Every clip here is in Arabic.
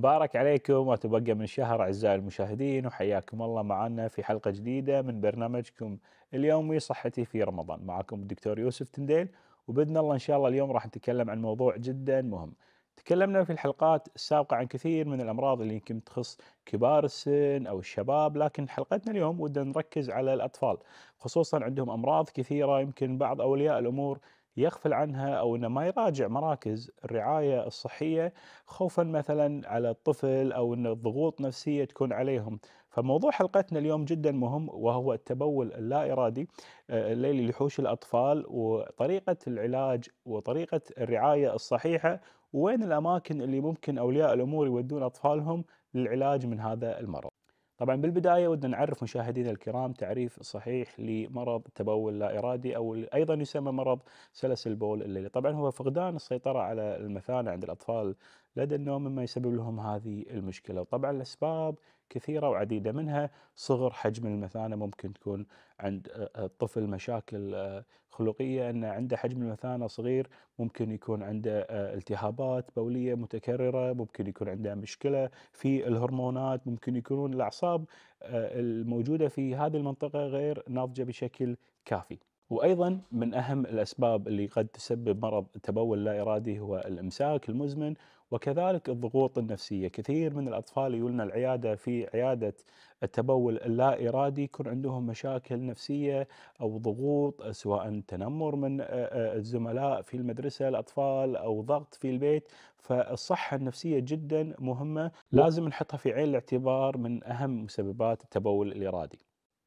بارك عليكم وتبقى من شهر أعزائي المشاهدين وحياكم الله معنا في حلقة جديدة من برنامجكم اليومي صحتي في رمضان معكم الدكتور يوسف تنديل وبإذن الله إن شاء الله اليوم راح نتكلم عن موضوع جدا مهم تكلمنا في الحلقات السابقة عن كثير من الأمراض اللي يمكن تخص كبار السن أو الشباب لكن حلقتنا اليوم ودنا نركز على الأطفال خصوصا عندهم أمراض كثيرة يمكن بعض أولياء الأمور يغفل عنها او انه ما يراجع مراكز الرعايه الصحيه خوفا مثلا على الطفل او ان الضغوط نفسيه تكون عليهم، فموضوع حلقتنا اليوم جدا مهم وهو التبول اللا ارادي آه، الليلي لحوش الاطفال وطريقه العلاج وطريقه الرعايه الصحيحه وين الاماكن اللي ممكن اولياء الامور يودون اطفالهم للعلاج من هذا المرض. طبعا بالبدايه ودنا نعرف مشاهدينا الكرام تعريف صحيح لمرض التبول لا ارادي او ايضا يسمى مرض سلس البول الليلي، طبعا هو فقدان السيطره على المثانه عند الاطفال لدى النوم مما يسبب لهم هذه المشكله، وطبعا الاسباب كثيرة وعديدة منها صغر حجم المثانة ممكن تكون عند الطفل آه، آه، مشاكل آه، خلقية أن عنده حجم المثانة صغير ممكن يكون عنده التهابات بولية متكررة ممكن يكون عنده مشكلة في الهرمونات ممكن يكونون الأعصاب الموجودة في هذه المنطقة غير ناضجة بشكل كافي وايضا من اهم الاسباب اللي قد تسبب مرض التبول اللا ارادي هو الامساك المزمن وكذلك الضغوط النفسيه، كثير من الاطفال يقولنا العياده في عياده التبول اللا ارادي يكون عندهم مشاكل نفسيه او ضغوط سواء تنمر من الزملاء في المدرسه الاطفال او ضغط في البيت، فالصحه النفسيه جدا مهمه لازم نحطها في عين الاعتبار من اهم مسببات التبول الارادي.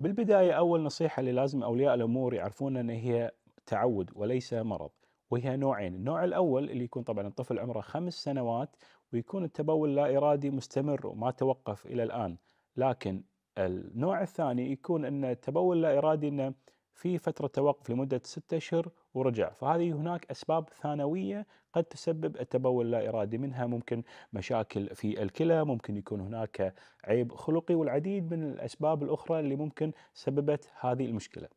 بالبدايه اول نصيحه اللي لازم اولياء الامور يعرفون ان هي تعود وليس مرض. وهي نوعين النوع الأول اللي يكون طبعا الطفل عمره خمس سنوات ويكون التبول لا إرادي مستمر وما توقف إلى الآن لكن النوع الثاني يكون أن التبول لا إرادي أنه في فترة توقف لمدة ستة أشهر ورجع فهذه هناك أسباب ثانوية قد تسبب التبول اللا إرادي منها ممكن مشاكل في الكلى ممكن يكون هناك عيب خلقي والعديد من الأسباب الأخرى اللي ممكن سببت هذه المشكلة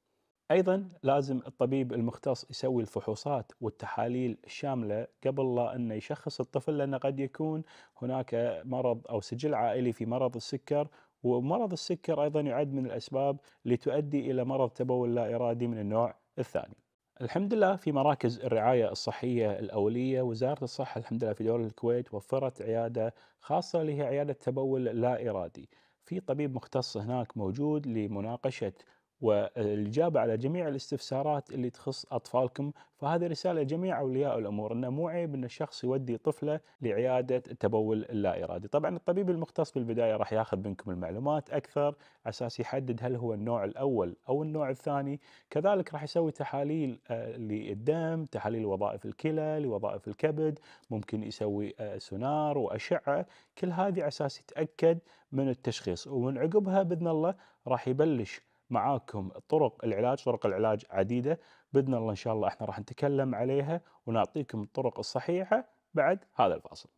ايضا لازم الطبيب المختص يسوي الفحوصات والتحاليل الشامله قبل لا انه يشخص الطفل لانه قد يكون هناك مرض او سجل عائلي في مرض السكر ومرض السكر ايضا يعد من الاسباب اللي تؤدي الى مرض تبول لا ارادي من النوع الثاني. الحمد لله في مراكز الرعايه الصحيه الاوليه وزاره الصحه الحمد لله في دول الكويت وفرت عياده خاصه اللي هي عياده تبول لا ارادي. في طبيب مختص هناك موجود لمناقشه والاجابه على جميع الاستفسارات اللي تخص اطفالكم فهذه رساله لجميع اولياء الامور انه مو عيب ان الشخص يودي طفله لعياده التبول اللا ارادي، طبعا الطبيب المختص بالبدايه راح ياخذ منكم المعلومات اكثر اساس يحدد هل هو النوع الاول او النوع الثاني، كذلك راح يسوي تحاليل آه، للدم، تحاليل وظائف الكلى، لوظائف الكبد، ممكن يسوي آه، سونار واشعه، كل هذه اساس يتاكد من التشخيص ومن عقبها باذن الله راح يبلش معاكم طرق العلاج طرق العلاج عديدة بإذن الله إن شاء الله إحنا راح نتكلم عليها ونعطيكم الطرق الصحيحة بعد هذا الفاصل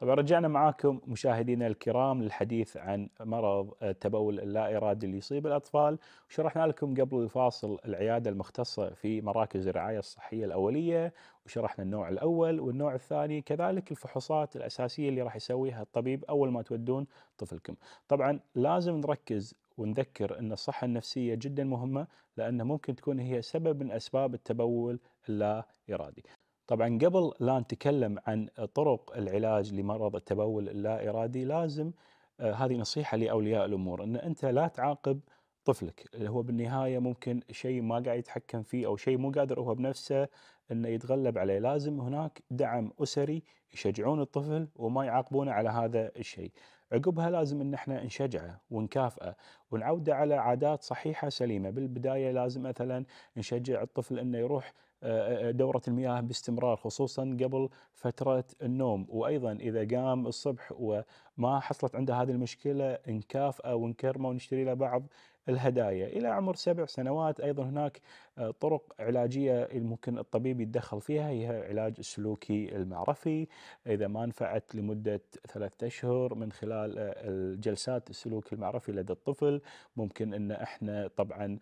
طبعا رجعنا معاكم مشاهدينا الكرام للحديث عن مرض التبول آه، اللا ارادي اللي يصيب الاطفال، وشرحنا لكم قبل الفاصل العياده المختصه في مراكز الرعايه الصحيه الاوليه، وشرحنا النوع الاول والنوع الثاني، كذلك الفحوصات الاساسيه اللي راح يسويها الطبيب اول ما تودون طفلكم. طبعا لازم نركز ونذكر ان الصحه النفسيه جدا مهمه لان ممكن تكون هي سبب من اسباب التبول اللا ارادي. طبعا قبل لا نتكلم عن طرق العلاج لمرض التبول اللا ارادي لازم آه، هذه نصيحه لاولياء الامور ان انت لا تعاقب طفلك اللي هو بالنهايه ممكن شيء ما قاعد يتحكم فيه او شيء مو قادر هو بنفسه انه يتغلب عليه، لازم هناك دعم اسري يشجعون الطفل وما يعاقبونه على هذا الشيء. عقبها لازم ان احنا نشجعه ونكافئه ونعوده على عادات صحيحه سليمه، بالبدايه لازم مثلا نشجع الطفل انه يروح آه، آه، دوره المياه باستمرار خصوصا قبل فتره النوم وايضا اذا قام الصبح وما حصلت عنده هذه المشكله نكافئه ونكرمه ونشتري له بعض الهدايا الى عمر سبع سنوات ايضا هناك آه، طرق علاجيه ممكن الطبيب يتدخل فيها هي علاج السلوكي المعرفي اذا ما نفعت لمده ثلاثة اشهر من خلال الجلسات السلوكي المعرفي لدى الطفل ممكن ان احنا طبعا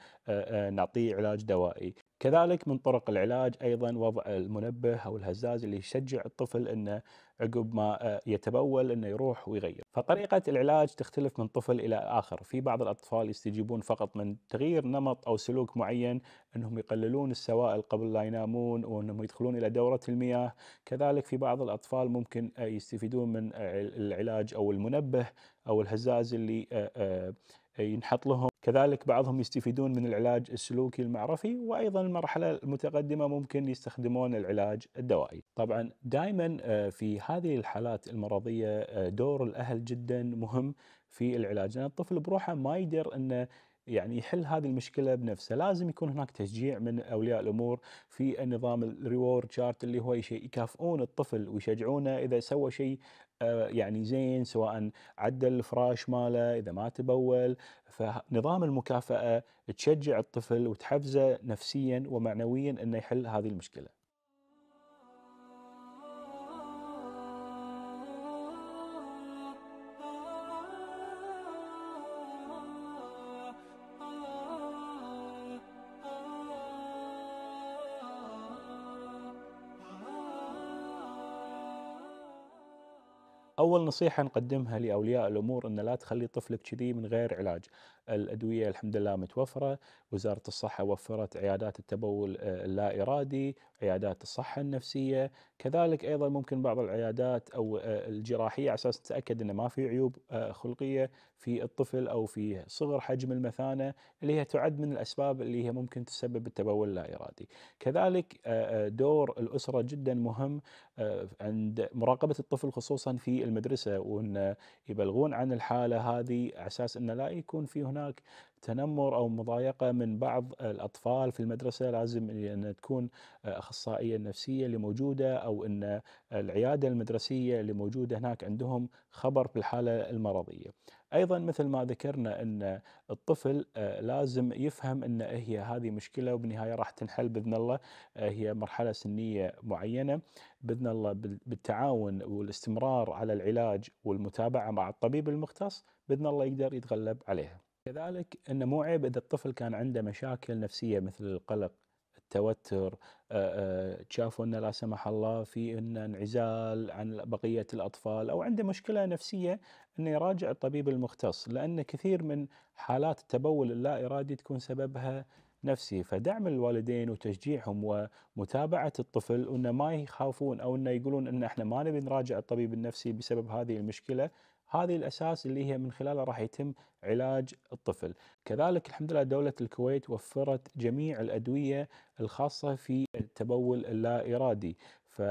نعطيه علاج دوائي كذلك من طرق العلاج ايضا وضع المنبه او الهزاز اللي يشجع الطفل انه عقب ما آه، يتبول انه يروح ويغير، فطريقه العلاج تختلف من طفل الى اخر، في بعض الاطفال يستجيبون فقط من تغيير نمط او سلوك معين انهم يقللون السوائل قبل لا ينامون وانهم يدخلون الى دوره المياه، كذلك في بعض الاطفال ممكن آه، يستفيدون من العلاج او المنبه او الهزاز اللي آه، ينحط لهم كذلك بعضهم يستفيدون من العلاج السلوكي المعرفي وايضا المرحله المتقدمه ممكن يستخدمون العلاج الدوائي. طبعا دائما آه، في هذه الحالات المرضيه آه، دور الاهل جدا مهم في العلاج لان الطفل بروحه ما يقدر انه يعني يحل هذه المشكله بنفسه، لازم يكون هناك تشجيع من اولياء الامور في النظام الريورد شارت اللي هو شيء يكافئون الطفل ويشجعونه اذا سوى شيء آه، يعني زين سواء عدل الفراش ماله اذا ما تبول فنظام المكافاه تشجع الطفل وتحفزه نفسيا ومعنويا انه يحل هذه المشكله اول نصيحه نقدمها لاولياء الامور ان لا تخلي طفلك كذي من غير علاج الادويه الحمد لله متوفره، وزاره الصحه وفرت عيادات التبول آه، اللا ارادي، عيادات الصحه النفسيه، كذلك ايضا ممكن بعض العيادات او آه، الجراحيه على اساس نتاكد انه ما في عيوب آه، خلقيه في الطفل او في صغر حجم المثانه اللي هي تعد من الاسباب اللي هي ممكن تسبب التبول اللا ارادي. كذلك دور الاسره جدا مهم عند مراقبه الطفل خصوصا في المدرسه وان يبلغون عن الحاله هذه على اساس انه لا يكون في هناك هناك تنمر او مضايقه من بعض الاطفال في المدرسه لازم ان تكون اخصائيه نفسيه اللي موجوده او ان العياده المدرسيه اللي موجوده هناك عندهم خبر بالحاله المرضيه. ايضا مثل ما ذكرنا ان الطفل آه، لازم يفهم ان هي هذه مشكله وبالنهايه راح تنحل باذن الله آه، هي مرحله سنيه معينه باذن الله بالتعاون والاستمرار على العلاج والمتابعه مع الطبيب المختص باذن الله يقدر يتغلب عليها. كذلك انه مو عيب اذا الطفل كان عنده مشاكل نفسيه مثل القلق التوتر آه، آه، شافوا انه لا سمح الله في انه انعزال عن بقيه الاطفال او عنده مشكله نفسيه انه يراجع الطبيب المختص لان كثير من حالات التبول اللا ارادي تكون سببها نفسي فدعم الوالدين وتشجيعهم ومتابعه الطفل انه ما يخافون او انه يقولون ان احنا ما نبي نراجع الطبيب النفسي بسبب هذه المشكله هذه الاساس اللي هي من خلالها راح يتم علاج الطفل. كذلك الحمد لله دوله الكويت وفرت جميع الادويه الخاصه في التبول اللا ارادي، ف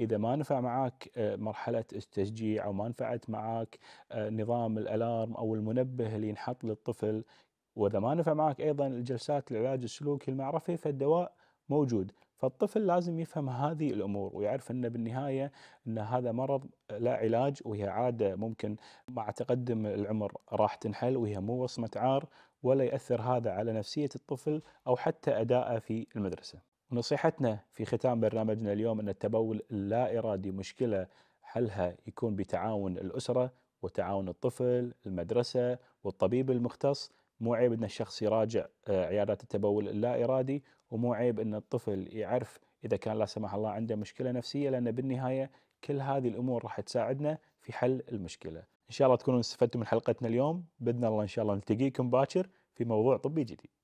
اذا ما نفع معك آه، مرحله التشجيع او ما نفعت معك آه، نظام الالارم او المنبه اللي ينحط للطفل واذا ما نفع معك ايضا الجلسات العلاج السلوكي المعرفي فالدواء موجود فالطفل لازم يفهم هذه الامور ويعرف انه بالنهايه ان هذا مرض لا علاج وهي عاده ممكن مع تقدم العمر راح تنحل وهي مو وصمه عار ولا ياثر هذا على نفسيه الطفل او حتى ادائه في المدرسه. ونصيحتنا في ختام برنامجنا اليوم ان التبول اللا ارادي مشكله حلها يكون بتعاون الاسره وتعاون الطفل، المدرسه والطبيب المختص مو عيب ان الشخص يراجع آه، عيادات التبول اللا ارادي ومو عيب ان الطفل يعرف اذا كان لا سمح الله عنده مشكله نفسيه لان بالنهايه كل هذه الامور راح تساعدنا في حل المشكله. ان شاء الله تكونوا استفدتوا من حلقتنا اليوم باذن الله ان شاء الله نلتقيكم باكر في موضوع طبي جديد.